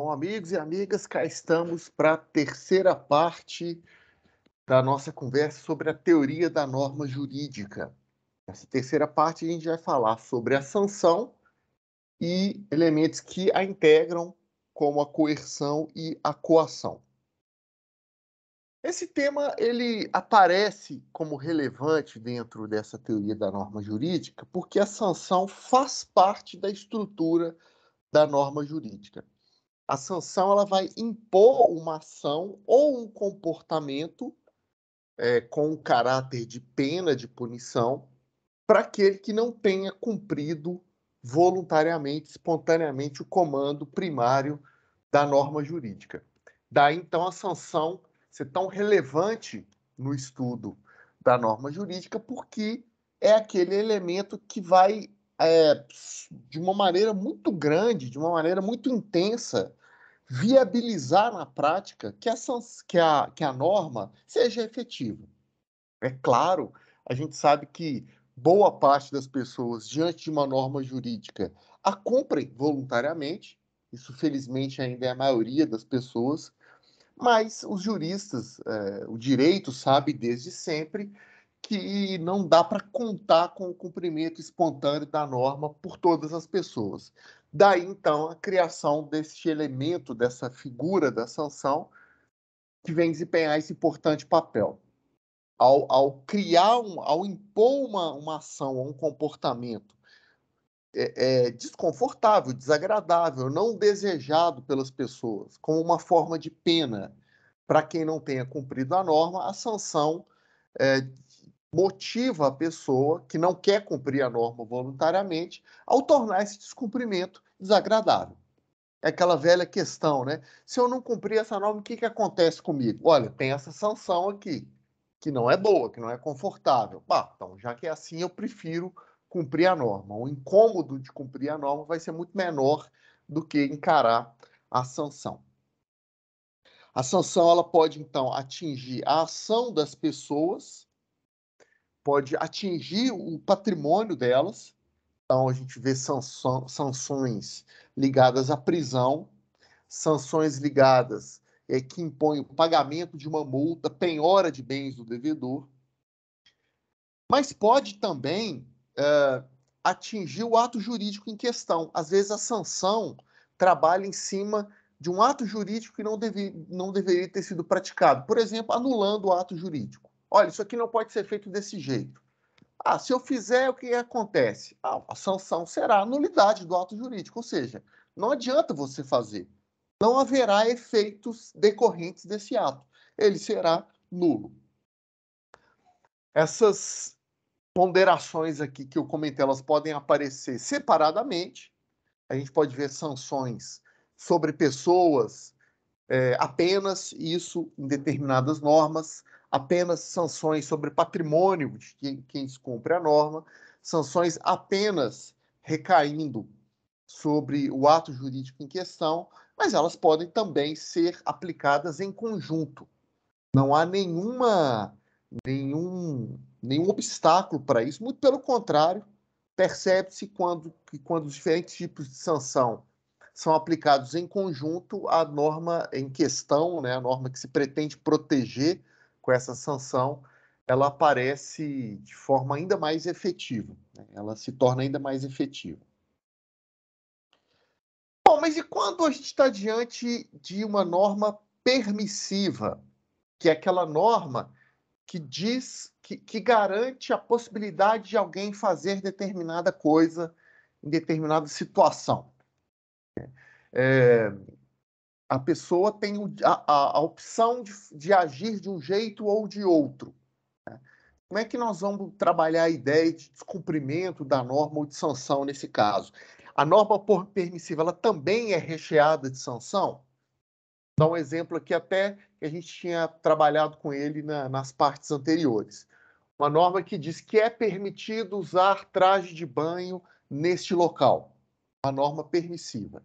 Bom, amigos e amigas, cá estamos para a terceira parte da nossa conversa sobre a teoria da norma jurídica. Nessa terceira parte, a gente vai falar sobre a sanção e elementos que a integram, como a coerção e a coação. Esse tema ele aparece como relevante dentro dessa teoria da norma jurídica, porque a sanção faz parte da estrutura da norma jurídica. A sanção ela vai impor uma ação ou um comportamento é, com um caráter de pena, de punição, para aquele que não tenha cumprido voluntariamente, espontaneamente, o comando primário da norma jurídica. Daí, então, a sanção ser tão relevante no estudo da norma jurídica, porque é aquele elemento que vai, é, de uma maneira muito grande, de uma maneira muito intensa, viabilizar na prática que, essa, que, a, que a norma seja efetiva. É claro, a gente sabe que boa parte das pessoas, diante de uma norma jurídica, a cumprem voluntariamente, isso felizmente ainda é a maioria das pessoas, mas os juristas, é, o direito sabe desde sempre que não dá para contar com o cumprimento espontâneo da norma por todas as pessoas. Daí então a criação deste elemento, dessa figura da sanção, que vem desempenhar esse importante papel. Ao, ao criar, um, ao impor uma, uma ação, um comportamento é, é, desconfortável, desagradável, não desejado pelas pessoas, como uma forma de pena para quem não tenha cumprido a norma, a sanção é, motiva a pessoa que não quer cumprir a norma voluntariamente ao tornar esse descumprimento desagradável. É aquela velha questão, né? Se eu não cumprir essa norma, o que, que acontece comigo? Olha, tem essa sanção aqui, que não é boa, que não é confortável. Bah, então, já que é assim, eu prefiro cumprir a norma. O incômodo de cumprir a norma vai ser muito menor do que encarar a sanção. A sanção ela pode, então, atingir a ação das pessoas pode atingir o patrimônio delas. Então, a gente vê sanções ligadas à prisão, sanções ligadas é, que impõem o pagamento de uma multa, penhora de bens do devedor. Mas pode também é, atingir o ato jurídico em questão. Às vezes, a sanção trabalha em cima de um ato jurídico que não, deve, não deveria ter sido praticado, por exemplo, anulando o ato jurídico. Olha, isso aqui não pode ser feito desse jeito. Ah, se eu fizer, o que acontece? Ah, a sanção será a nulidade do ato jurídico, ou seja, não adianta você fazer. Não haverá efeitos decorrentes desse ato. Ele será nulo. Essas ponderações aqui que eu comentei, elas podem aparecer separadamente. A gente pode ver sanções sobre pessoas é, apenas, isso em determinadas normas apenas sanções sobre patrimônio de quem, quem descumpre a norma, sanções apenas recaindo sobre o ato jurídico em questão, mas elas podem também ser aplicadas em conjunto. Não há nenhuma, nenhum, nenhum obstáculo para isso, muito pelo contrário, percebe-se quando, que quando os diferentes tipos de sanção são aplicados em conjunto, a norma em questão, né, a norma que se pretende proteger, com essa sanção, ela aparece de forma ainda mais efetiva, né? ela se torna ainda mais efetiva. Bom, mas e quando a gente está diante de uma norma permissiva, que é aquela norma que diz, que, que garante a possibilidade de alguém fazer determinada coisa em determinada situação? Né? É, a pessoa tem a, a, a opção de, de, agir de um jeito ou de outro. Né? Como é que nós vamos trabalhar a ideia de descumprimento da norma ou de sanção nesse caso? A norma permissiva ela também é recheada de sanção? Dá um exemplo aqui até que a gente tinha trabalhado com ele na, nas partes anteriores. Uma norma que diz que é permitido usar traje de banho neste local. A norma permissiva.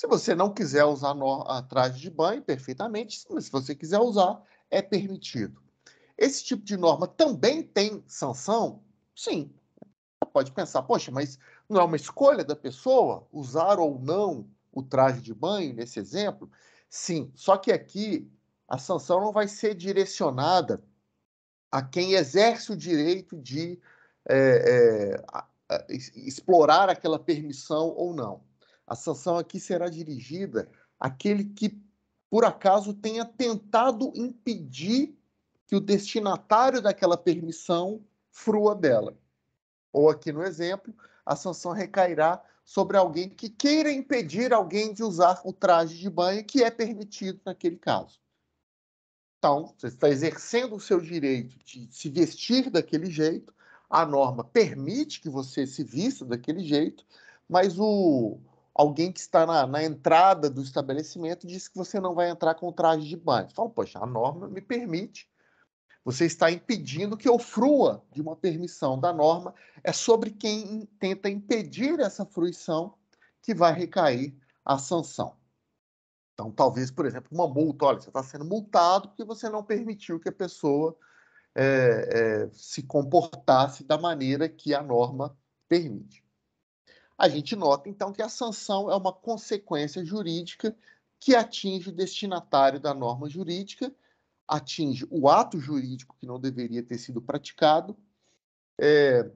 Se você não quiser usar no, a traje de banho, perfeitamente, mas se você quiser usar, é permitido. Esse tipo de norma também tem sanção? Sim. Você pode pensar, poxa, mas não é uma escolha da pessoa usar ou não o traje de banho, nesse exemplo? Sim, só que aqui a sanção não vai ser direcionada a quem exerce o direito de é, é, a, a, explorar aquela permissão ou não. A sanção aqui será dirigida àquele que, por acaso, tenha tentado impedir que o destinatário daquela permissão frua dela. Ou, aqui no exemplo, a sanção recairá sobre alguém que queira impedir alguém de usar o traje de banho que é permitido naquele caso. Então, você está exercendo o seu direito de se vestir daquele jeito, a norma permite que você se vista daquele jeito, mas o, alguém que está na, na, entrada do estabelecimento diz que você não vai entrar com traje de banho. fala, poxa, a norma me permite. Você está impedindo que eu frua de uma permissão da norma. É sobre quem tenta impedir essa fruição que vai recair a sanção. Então, talvez, por exemplo, uma multa. Olha, você está sendo multado porque você não permitiu que a pessoa é, é, se comportasse da maneira que a norma permite. A gente nota, então, que a sanção é uma consequência jurídica que atinge o destinatário da norma jurídica, atinge o ato jurídico que não deveria ter sido praticado, é,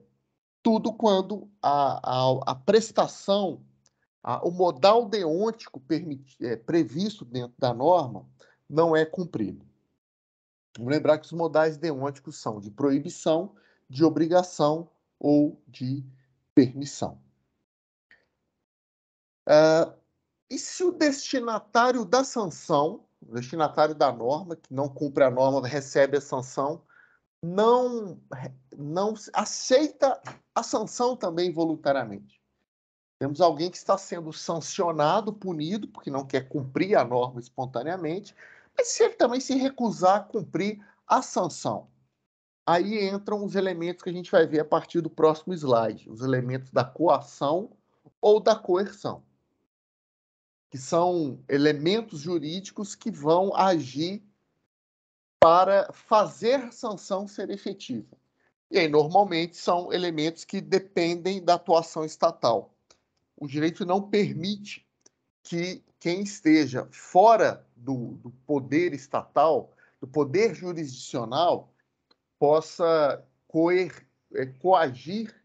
tudo quando a, a, a prestação, a, o modal deontico permit, é, previsto dentro da norma não é cumprido. Vamos lembrar que os modais deonticos são de proibição, de obrigação ou de permissão. Uh, e se o destinatário da sanção, o destinatário da norma, que não cumpre a norma, recebe a sanção, não, não aceita a sanção também voluntariamente? Temos alguém que está sendo sancionado, punido, porque não quer cumprir a norma espontaneamente, mas se ele também se recusar a cumprir a sanção, aí entram os elementos que a gente vai ver a partir do próximo slide, os elementos da coação ou da coerção que são elementos jurídicos que vão agir para fazer sanção ser efetiva. E aí, normalmente, são elementos que dependem da atuação estatal. O direito não permite que quem esteja fora do, do poder estatal, do poder jurisdicional, possa coer, eh, coagir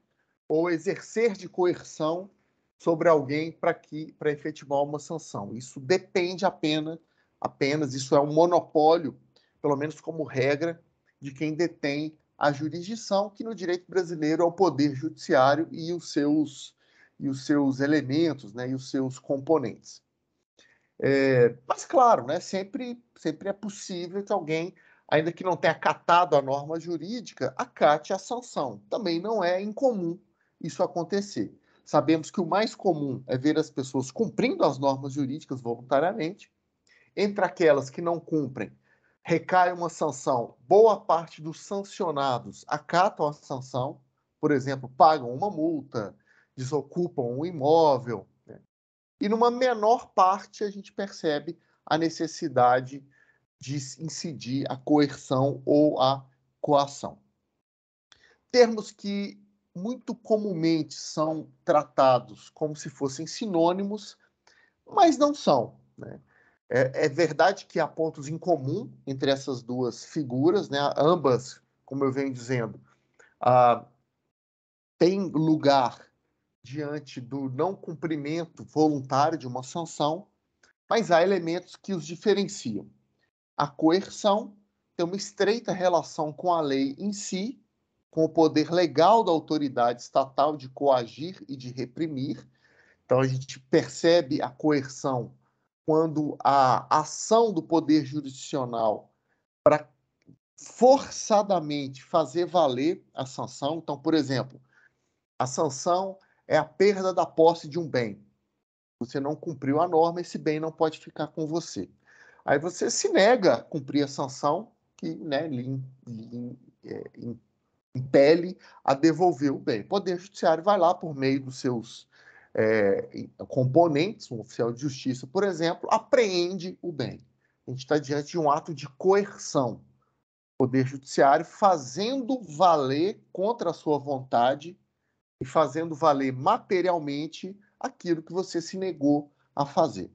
ou exercer de coerção sobre alguém para que para efetivar uma sanção. Isso depende apenas, apenas isso é um monopólio, pelo menos como regra, de quem detém a jurisdição, que no direito brasileiro é o poder judiciário e os seus e os seus elementos, né, e os seus componentes. É, mas claro, né, sempre sempre é possível que alguém ainda que não tenha acatado a norma jurídica, acate a sanção. Também não é incomum isso acontecer. Sabemos que o mais comum é ver as pessoas cumprindo as normas jurídicas voluntariamente. Entre aquelas que não cumprem, recai uma sanção. Boa parte dos sancionados acatam a sanção, por exemplo, pagam uma multa, desocupam um imóvel. Né? E numa menor parte a gente percebe a necessidade de incidir a coerção ou a coação. Termos que muito comumente são tratados como se fossem sinônimos, mas não são. Né? É, é, verdade que há pontos em comum entre essas duas figuras, né? ambas, como eu venho dizendo, ah, têm lugar diante do não cumprimento voluntário de uma sanção, mas há elementos que os diferenciam. A coerção tem uma estreita relação com a lei em si, com o poder legal da autoridade estatal de coagir e de reprimir. Então, a gente percebe a coerção quando a ação do poder jurisdicional para forçadamente fazer valer a sanção. Então, por exemplo, a sanção é a perda da posse de um bem. Você não cumpriu a norma, esse bem não pode ficar com você. Aí você se nega a cumprir a sanção que né, lhe, lhe é, impele a devolver o bem. O Poder Judiciário vai lá por meio dos seus é, componentes, um oficial de justiça, por exemplo, apreende o bem. A gente está diante de um ato de coerção. O Poder Judiciário fazendo valer contra a sua vontade e fazendo valer materialmente aquilo que você se negou a fazer.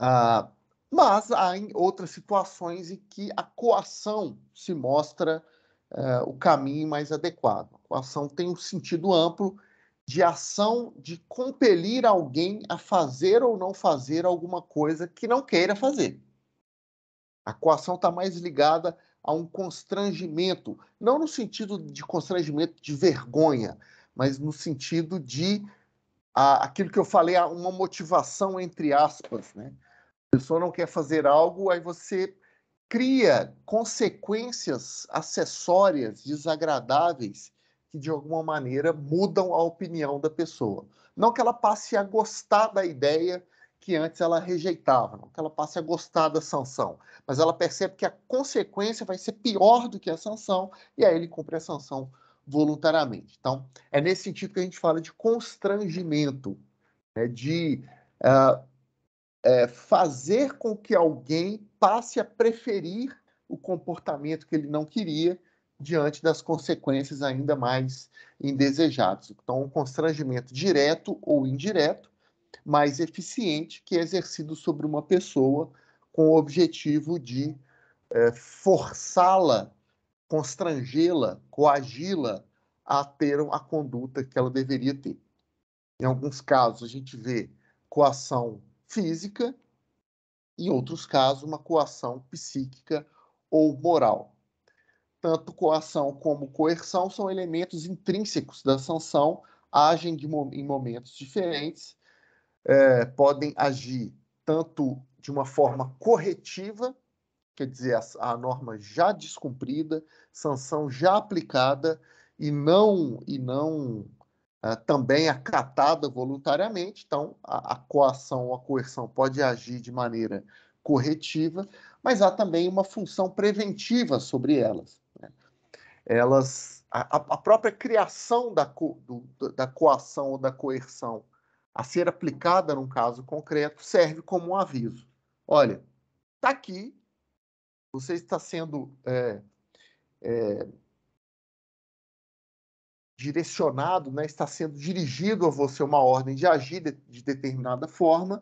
Ah, mas há outras situações em que a coação se mostra é, o caminho mais adequado. A coação tem um sentido amplo de ação de compelir alguém a fazer ou não fazer alguma coisa que não queira fazer. A coação está mais ligada a um constrangimento, não no sentido de constrangimento de vergonha, mas no sentido de a, aquilo que eu falei, uma motivação entre aspas, né? A pessoa não quer fazer algo, aí você cria consequências acessórias desagradáveis que de alguma maneira mudam a opinião da pessoa. Não que ela passe a gostar da ideia que antes ela rejeitava, não que ela passe a gostar da sanção, mas ela percebe que a consequência vai ser pior do que a sanção e aí ele cumpre a sanção voluntariamente. Então, é nesse sentido que a gente fala de constrangimento, né, de uh, é, fazer com que alguém passe a preferir o comportamento que ele não queria diante das consequências ainda mais indesejadas. Então, um constrangimento direto ou indireto, mais eficiente, que é exercido sobre uma pessoa com o objetivo de é, forçá-la, constrangê-la, coagi-la a ter a conduta que ela deveria ter. Em alguns casos, a gente vê coação física, em outros casos, uma coação psíquica ou moral. Tanto coação como coerção são elementos intrínsecos da sanção, agem de, em momentos diferentes, é, podem agir tanto de uma forma corretiva, quer dizer, a, a, norma já descumprida, sanção já aplicada e não e não eh, também acatada voluntariamente, então a, a coação ou a coerção pode agir de maneira corretiva, mas há também uma função preventiva sobre elas. Né? Elas, a, a, própria criação da, co, do, da coação ou da coerção a ser aplicada num caso concreto serve como um aviso. Olha, está aqui, você está sendo é, é, direcionado, né, está sendo dirigido a você uma ordem de agir de, de determinada forma,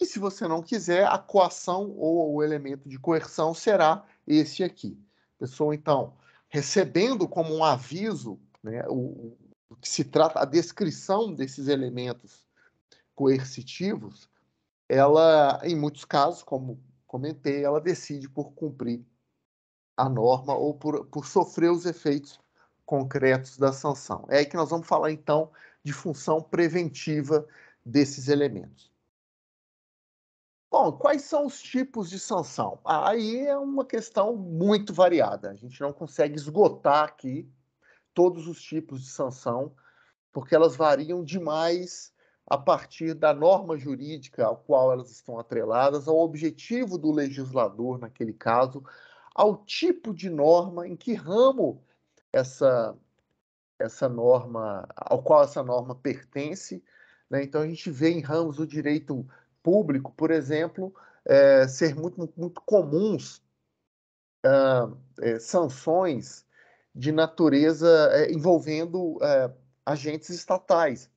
e se você não quiser, a coação ou o elemento de coerção será esse aqui. A pessoa, então, recebendo como um aviso né, o, o que se trata, a descrição desses elementos coercitivos, ela, em muitos casos, como comentei, ela decide por cumprir a norma ou por, por sofrer os efeitos concretos da sanção. É aí que nós vamos falar então de função preventiva desses elementos. Bom, quais são os tipos de sanção? aí é uma questão muito variada. A gente não consegue esgotar aqui todos os tipos de sanção, porque elas variam demais a partir da norma jurídica ao qual elas estão atreladas, ao objetivo do legislador naquele caso, ao tipo de norma, em que ramo essa, essa norma, ao qual essa norma pertence. Né? Então a gente vê em ramos do direito público, por exemplo, é, ser muito, muito comuns ah, é, sanções de natureza é, envolvendo é, agentes estatais.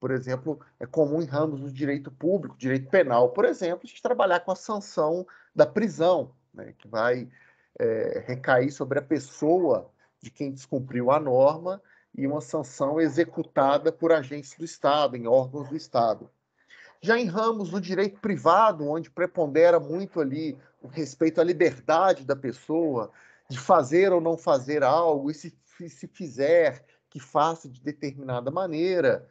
Por exemplo, é comum em ramos do direito público, direito penal, por exemplo, a gente trabalhar com a sanção da prisão, né, que vai é, recair sobre a pessoa de quem descumpriu a norma e uma sanção executada por agentes do Estado, em órgãos do Estado. Já em ramos do direito privado, onde prepondera muito ali o respeito à liberdade da pessoa de fazer ou não fazer algo, e se, se fizer, que faça de determinada maneira,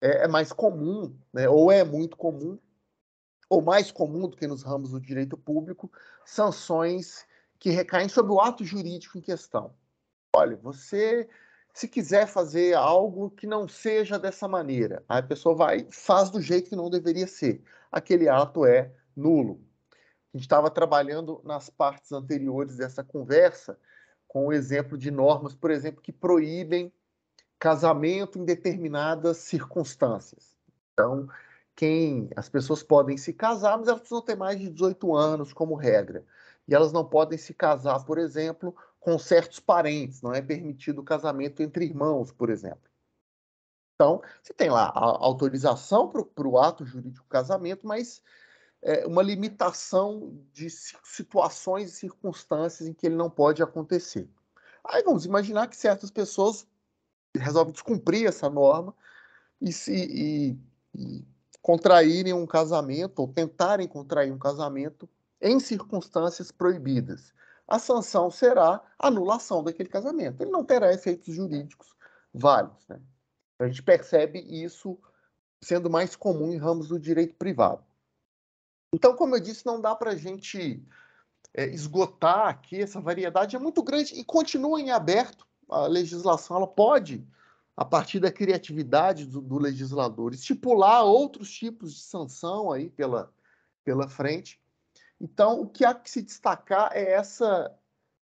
é, é mais comum, né? ou é muito comum, ou mais comum do que nos ramos do direito público, sanções que recaem sobre o ato jurídico em questão olha, você se quiser fazer algo que não seja dessa maneira, a pessoa vai faz do jeito que não deveria ser. Aquele ato é nulo. A gente estava trabalhando nas partes anteriores dessa conversa com o exemplo de normas, por exemplo, que proíbem casamento em determinadas circunstâncias. Então, quem as pessoas podem se casar, mas elas precisam ter mais de 18 anos como regra. E elas não podem se casar, por exemplo, com certos parentes, não é permitido o casamento entre irmãos, por exemplo. Então, você tem lá a autorização para o ato jurídico casamento, mas é, uma limitação de situações e circunstâncias em que ele não pode acontecer. Aí vamos imaginar que certas pessoas resolvem descumprir essa norma e, se, e, e contraírem um casamento ou tentarem contrair um casamento em circunstâncias proibidas a sanção será anulação daquele casamento. Ele não terá efeitos jurídicos válidos. Né? A gente percebe isso sendo mais comum em ramos do direito privado. Então, como eu disse, não dá para a gente é, esgotar aqui, essa variedade é muito grande e continua em aberto. A legislação ela pode, a partir da criatividade do, do legislador, estipular outros tipos de sanção aí pela, pela frente então, o que há que se destacar é essa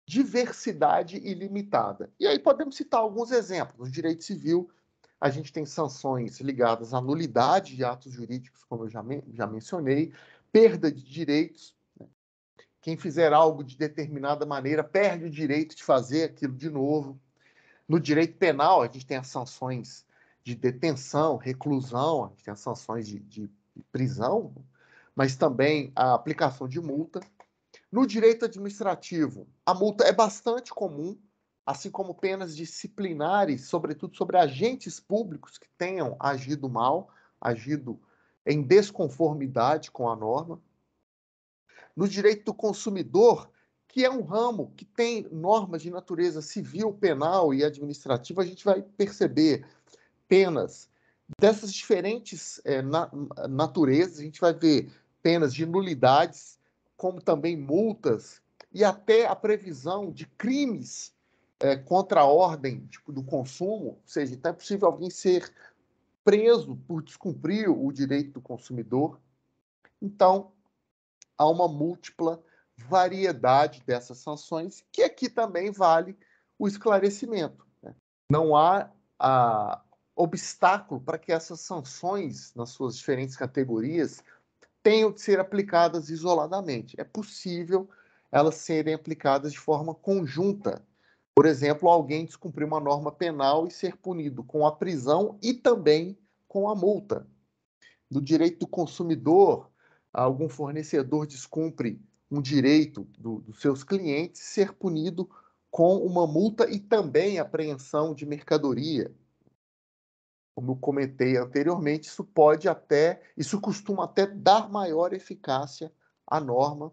diversidade ilimitada. E aí podemos citar alguns exemplos. No direito civil, a gente tem sanções ligadas à nulidade de atos jurídicos, como eu já, já mencionei, perda de direitos. Né? Quem fizer algo de determinada maneira perde o direito de fazer aquilo de novo. No direito penal, a gente tem as sanções de detenção, reclusão, a gente tem as sanções de, de prisão. Né? mas também a aplicação de multa. No direito administrativo, a multa é bastante comum, assim como penas disciplinares, sobretudo sobre agentes públicos que tenham agido mal, agido em desconformidade com a norma. No direito do consumidor, que é um ramo que tem normas de natureza civil, penal e administrativa, a gente vai perceber penas dessas diferentes é, na, naturezas. A gente vai ver penas de nulidades, como também multas e até a previsão de crimes é, contra a ordem tipo, do consumo, ou seja, então é possível alguém ser preso por descumprir o direito do consumidor. Então, há uma múltipla variedade dessas sanções, que aqui também vale o esclarecimento. Né? Não há a, ah, obstáculo para que essas sanções, nas suas diferentes categorias, tenham de ser aplicadas isoladamente. É possível elas serem aplicadas de forma conjunta. Por exemplo, alguém descumprir uma norma penal e ser punido com a prisão e também com a multa. No direito do consumidor, algum fornecedor descumpre um direito do, dos seus clientes ser punido com uma multa e também apreensão de mercadoria como eu comentei anteriormente, isso pode até, isso costuma até dar maior eficácia à norma,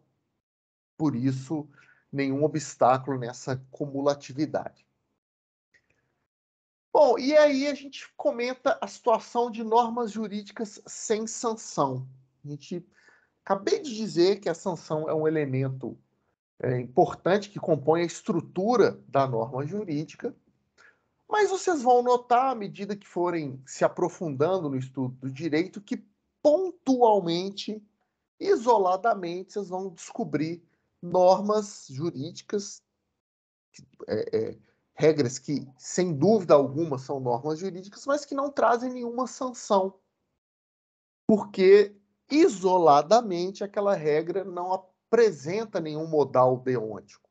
por isso, nenhum obstáculo nessa cumulatividade. Bom, e aí a gente comenta a situação de normas jurídicas sem sanção. A gente acabei de dizer que a sanção é um elemento é, importante que compõe a estrutura da norma jurídica, mas vocês vão notar, à medida que forem se aprofundando no estudo do direito, que pontualmente, isoladamente, vocês vão descobrir normas jurídicas, é, é, regras que, sem dúvida alguma, são normas jurídicas, mas que não trazem nenhuma sanção. Porque, isoladamente, aquela regra não apresenta nenhum modal deôntico.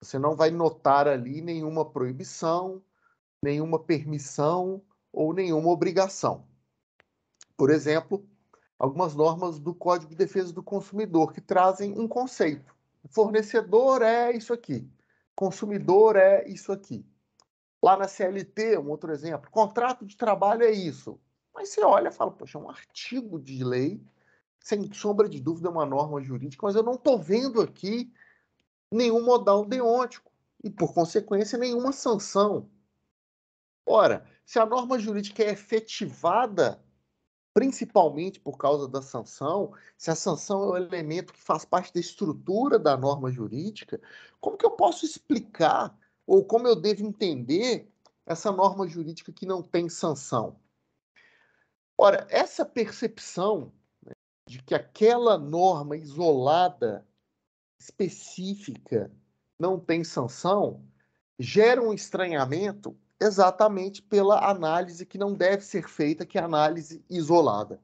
Você não vai notar ali nenhuma proibição, nenhuma permissão ou nenhuma obrigação. Por exemplo, algumas normas do Código de Defesa do Consumidor que trazem um conceito. Fornecedor é isso aqui, consumidor é isso aqui. Lá na CLT, um outro exemplo, contrato de trabalho é isso. Mas você olha e fala, poxa, é um artigo de lei, sem sombra de dúvida, é uma norma jurídica, mas eu não estou vendo aqui nenhum modal deontico e, por consequência, nenhuma sanção Ora, se a norma jurídica é efetivada principalmente por causa da sanção, se a sanção é um elemento que faz parte da estrutura da norma jurídica, como que eu posso explicar ou como eu devo entender essa norma jurídica que não tem sanção? Ora, essa percepção né, de que aquela norma isolada, específica, não tem sanção, gera um estranhamento exatamente pela análise que não deve ser feita, que é análise isolada.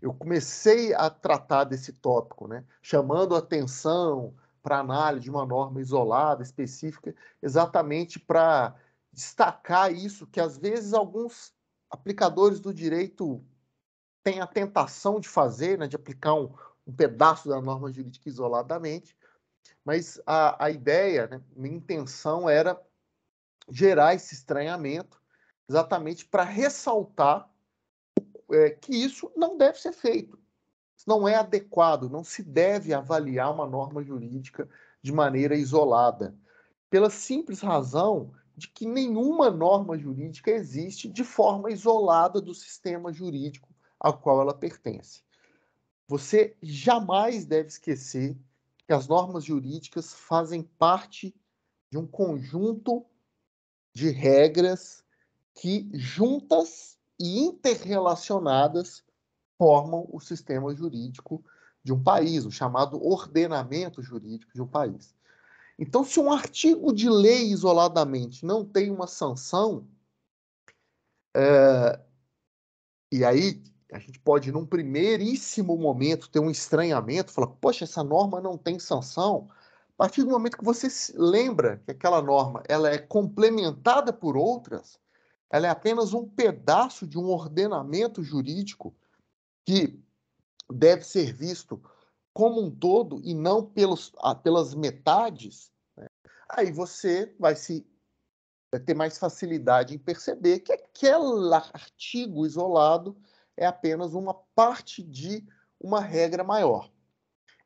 Eu comecei a tratar desse tópico, né, chamando atenção para a análise de uma norma isolada, específica, exatamente para destacar isso, que às vezes alguns aplicadores do direito têm a tentação de fazer, né, de aplicar um, um pedaço da norma jurídica isoladamente, mas a, a ideia, né, minha intenção era gerar esse estranhamento, exatamente para ressaltar é, que isso não deve ser feito. não é adequado, não se deve avaliar uma norma jurídica de maneira isolada, pela simples razão de que nenhuma norma jurídica existe de forma isolada do sistema jurídico ao qual ela pertence. Você jamais deve esquecer que as normas jurídicas fazem parte de um conjunto de regras que, juntas e interrelacionadas, formam o sistema jurídico de um país, o chamado ordenamento jurídico de um país. Então, se um artigo de lei isoladamente não tem uma sanção, é, e aí a gente pode, num primeiríssimo momento, ter um estranhamento, falar, poxa, essa norma não tem sanção, a partir do momento que você lembra que aquela norma ela é complementada por outras, ela é apenas um pedaço de um ordenamento jurídico que deve ser visto como um todo e não pelos, ah, pelas metades, né? aí você vai se vai ter mais facilidade em perceber que aquele artigo isolado é apenas uma parte de uma regra maior.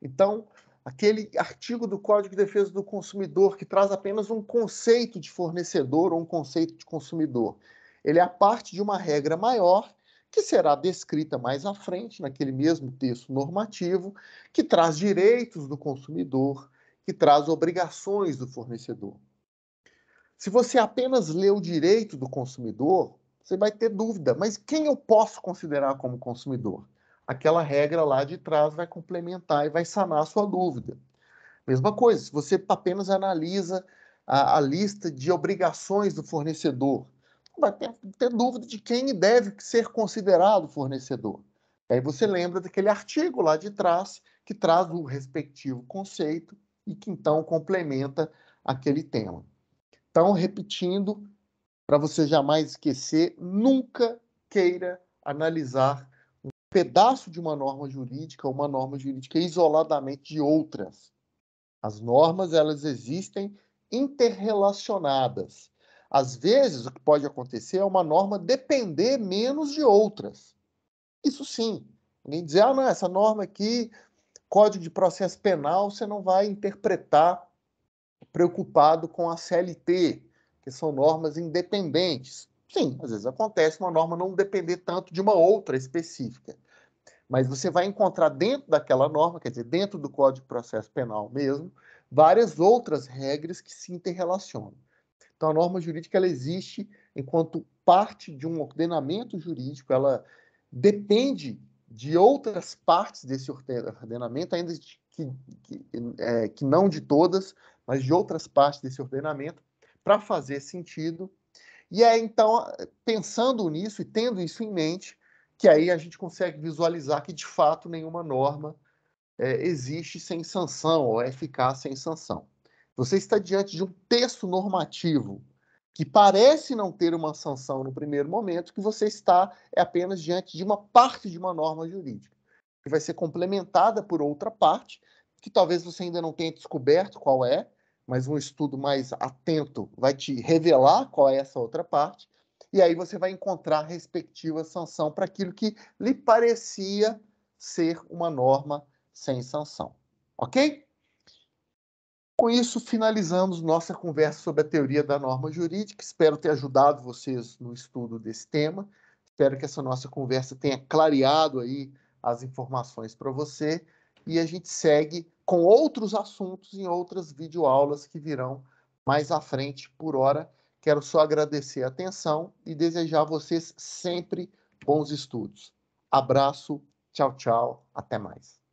Então, aquele artigo do Código de Defesa do Consumidor que traz apenas um conceito de fornecedor ou um conceito de consumidor. Ele é a parte de uma regra maior que será descrita mais à frente naquele mesmo texto normativo, que traz direitos do consumidor, que traz obrigações do fornecedor. Se você apenas lê o direito do consumidor, você vai ter dúvida, mas quem eu posso considerar como consumidor? aquela regra lá de trás vai complementar e vai sanar a sua dúvida. Mesma coisa, se você apenas analisa a, a lista de obrigações do fornecedor, vai ter, ter, dúvida de quem deve ser considerado fornecedor. Aí você lembra daquele artigo lá de trás que traz o respectivo conceito e que então complementa aquele tema. Então, repetindo, para você jamais esquecer, nunca queira analisar pedaço de uma norma jurídica, uma norma jurídica isoladamente de outras. As normas, elas existem interrelacionadas. Às vezes, o que pode acontecer é uma norma depender menos de outras. Isso sim. Alguém dizer, ah, não, essa norma aqui, Código de Processo Penal, você não vai interpretar preocupado com a CLT, que são normas independentes. Sim, às vezes acontece uma norma não depender tanto de uma outra específica. Mas você vai encontrar dentro daquela norma, quer dizer, dentro do Código de Processo Penal mesmo, várias outras regras que se interrelacionam. Então, a norma jurídica ela existe enquanto parte de um ordenamento jurídico, ela depende de outras partes desse ordenamento, ainda que, que, é, que não de todas, mas de outras partes desse ordenamento, para fazer sentido. E é então, pensando nisso e tendo isso em mente, que aí a gente consegue visualizar que de fato nenhuma norma é, existe sem sanção ou é eficaz sem sanção. Você está diante de um texto normativo que parece não ter uma sanção no primeiro momento, que você está é apenas diante de uma parte de uma norma jurídica, que vai ser complementada por outra parte, que talvez você ainda não tenha descoberto qual é, mas um estudo mais atento vai te revelar qual é essa outra parte, e aí você vai encontrar a respectiva sanção para aquilo que lhe parecia ser uma norma sem sanção. Ok? Com isso, finalizamos nossa conversa sobre a teoria da norma jurídica. Espero ter ajudado vocês no estudo desse tema. Espero que essa nossa conversa tenha clareado aí as informações para você. E a gente segue com outros assuntos em outras videoaulas que virão mais à frente. Por hora, Quero só agradecer a atenção e desejar a vocês sempre bons estudos. Abraço, tchau, tchau, até mais.